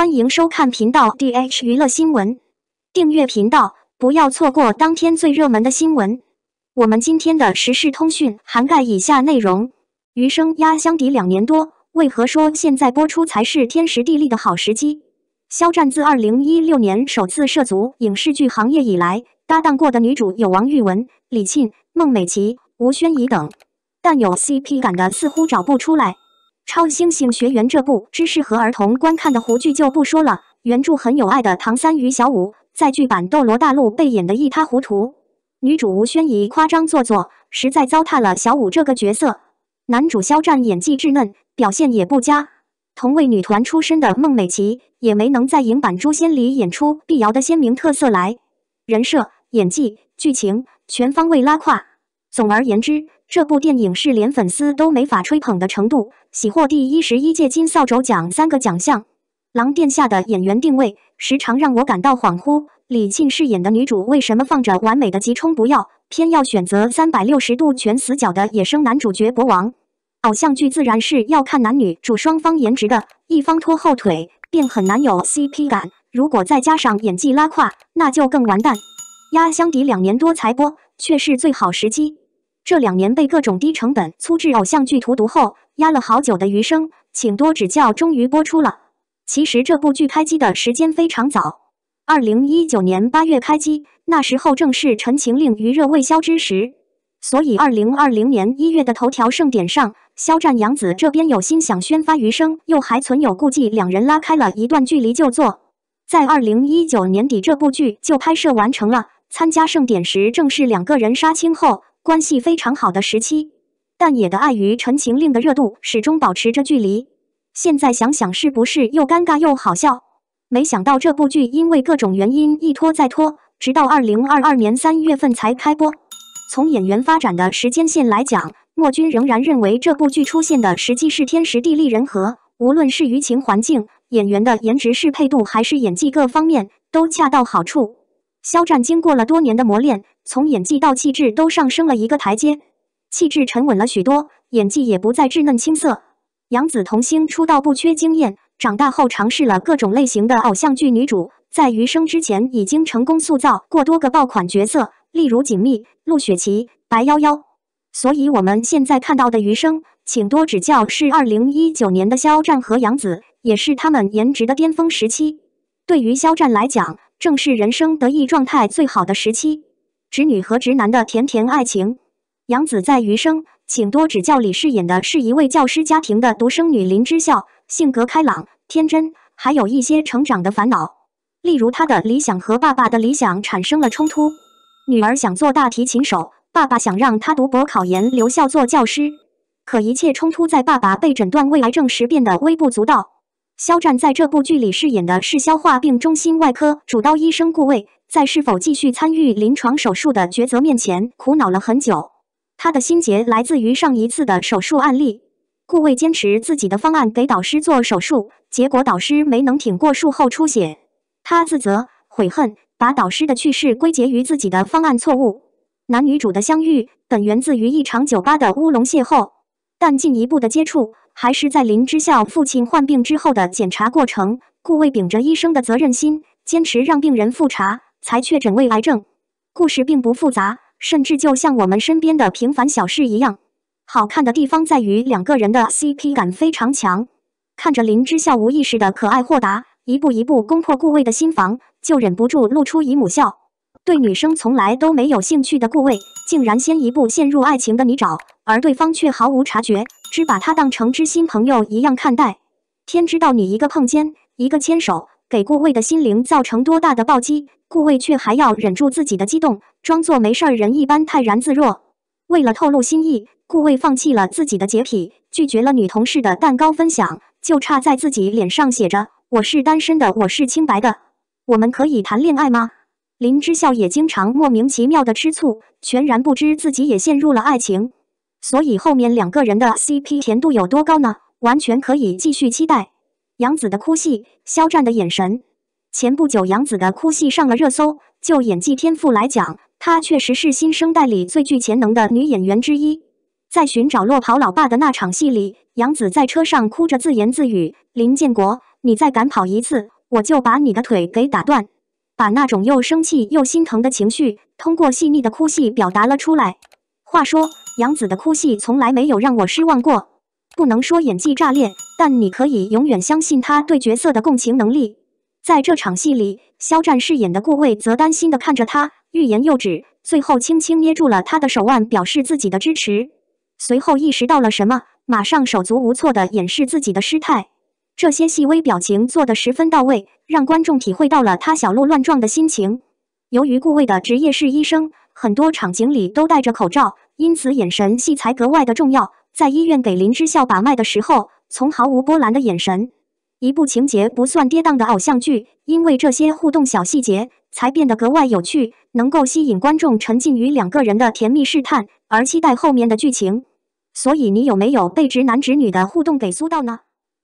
欢迎收看频道 D H 娱乐新闻，订阅频道，不要错过当天最热门的新闻。我们今天的时事通讯涵盖以下内容：余生压箱底两年多，为何说现在播出才是天时地利的好时机？肖战自二零一六年首次涉足影视剧行业以来，搭档过的女主有王玉雯、李沁、孟美岐、吴宣仪等，但有 CP 感的似乎找不出来。超星星学园这部只适合儿童观看的胡剧就不说了。原著很有爱的唐三与小舞，在剧版《斗罗大陆》被演得一塌糊涂。女主吴宣仪夸张做作，实在糟蹋了小舞这个角色。男主肖战演技稚嫩，表现也不佳。同为女团出身的孟美岐也没能在影版《诛仙》里演出碧瑶的鲜明特色来。人设、演技、剧情全方位拉胯。总而言之。这部电影是连粉丝都没法吹捧的程度，喜获第一十一届金扫帚奖三个奖项。《狼殿下》的演员定位时常让我感到恍惚。李沁饰演的女主为什么放着完美的急冲不要，偏要选择三百六十度全死角的野生男主角国王？偶像剧自然是要看男女主双方颜值的，一方拖后腿便很难有 CP 感。如果再加上演技拉胯，那就更完蛋。压箱底两年多才播，却是最好时机。这两年被各种低成本粗制偶像剧荼毒后，压了好久的《余生，请多指教》终于播出了。其实这部剧开机的时间非常早，二零一九年八月开机，那时候正是陈情令余热未消之时。所以二零二零年一月的头条盛典上，肖战杨紫这边有心想宣发《余生》，又还存有顾忌，两人拉开了一段距离就坐在二零一九年底，这部剧就拍摄完成了。参加盛典时正是两个人杀青后。关系非常好的时期，但也的碍于《陈情令》的热度，始终保持着距离。现在想想是不是又尴尬又好笑？没想到这部剧因为各种原因一拖再拖，直到二零二二年三月份才开播。从演员发展的时间线来讲，莫君仍然认为这部剧出现的实际是天时地利人和。无论是舆情环境、演员的颜值适配度，还是演技各方面，都恰到好处。肖战经过了多年的磨练，从演技到气质都上升了一个台阶，气质沉稳了许多，演技也不再稚嫩青涩。杨紫童星出道不缺经验，长大后尝试了各种类型的偶像剧女主，在《余生》之前已经成功塑造过多个爆款角色，例如锦觅、陆雪琪、白夭夭。所以，我们现在看到的《余生，请多指教》是二零一九年的肖战和杨紫，也是他们颜值的巅峰时期。对于肖战来讲，正是人生得意状态最好的时期。直女和直男的甜甜爱情。杨子在《余生，请多指教》里饰演的是一位教师家庭的独生女林之校，性格开朗、天真，还有一些成长的烦恼。例如，她的理想和爸爸的理想产生了冲突。女儿想做大提琴手，爸爸想让她读博、考研、留校做教师。可一切冲突在爸爸被诊断为癌症时变得微不足道。肖战在这部剧里饰演的是消化病中心外科主刀医生顾卫，在是否继续参与临床手术的抉择面前，苦恼了很久。他的心结来自于上一次的手术案例。顾卫坚持自己的方案给导师做手术，结果导师没能挺过术后出血，他自责悔恨，把导师的去世归结于自己的方案错误。男女主的相遇本源自于一场酒吧的乌龙邂逅，但进一步的接触。还是在林之校父亲患病之后的检查过程，顾卫秉着医生的责任心，坚持让病人复查，才确诊为癌症。故事并不复杂，甚至就像我们身边的平凡小事一样。好看的地方在于两个人的 CP 感非常强，看着林之校无意识的可爱豁达，一步一步攻破顾卫的心房，就忍不住露出姨母笑。对女生从来都没有兴趣的顾魏，竟然先一步陷入爱情的泥沼，而对方却毫无察觉，只把他当成知心朋友一样看待。天知道，你一个碰肩，一个牵手，给顾魏的心灵造成多大的暴击！顾魏却还要忍住自己的激动，装作没事儿人一般泰然自若。为了透露心意，顾魏放弃了自己的洁癖，拒绝了女同事的蛋糕分享，就差在自己脸上写着“我是单身的，我是清白的，我们可以谈恋爱吗？”林之孝也经常莫名其妙的吃醋，全然不知自己也陷入了爱情，所以后面两个人的 CP 甜度有多高呢？完全可以继续期待。杨紫的哭戏，肖战的眼神。前不久，杨紫的哭戏上了热搜。就演技天赋来讲，她确实是新生代里最具潜能的女演员之一。在寻找落跑老爸的那场戏里，杨紫在车上哭着自言自语：“林建国，你再敢跑一次，我就把你的腿给打断。”把那种又生气又心疼的情绪，通过细腻的哭戏表达了出来。话说，杨紫的哭戏从来没有让我失望过。不能说演技炸裂，但你可以永远相信她对角色的共情能力。在这场戏里，肖战饰演的顾魏则担心地看着他，欲言又止，最后轻轻捏住了他的手腕，表示自己的支持。随后意识到了什么，马上手足无措地掩饰自己的失态。这些细微表情做得十分到位，让观众体会到了他小鹿乱撞的心情。由于顾魏的职业是医生，很多场景里都戴着口罩，因此眼神戏才格外的重要。在医院给林之校把脉的时候，从毫无波澜的眼神，一部情节不算跌宕的偶像剧，因为这些互动小细节才变得格外有趣，能够吸引观众沉浸于两个人的甜蜜试探，而期待后面的剧情。所以，你有没有被直男直女的互动给酥到呢？